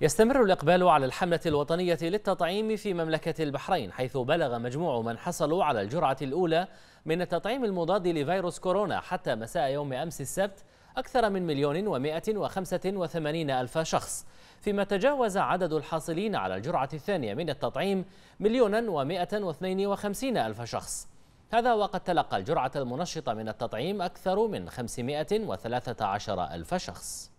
يستمر الإقبال على الحملة الوطنية للتطعيم في مملكة البحرين حيث بلغ مجموع من حصلوا على الجرعة الأولى من التطعيم المضاد لفيروس كورونا حتى مساء يوم أمس السبت أكثر من مليون ومائة وخمسة وثمانين ألف شخص فيما تجاوز عدد الحاصلين على الجرعة الثانية من التطعيم مليونا ومائة واثنين وخمسين ألف شخص هذا وقد تلقى الجرعة المنشطة من التطعيم أكثر من عشر ألف شخص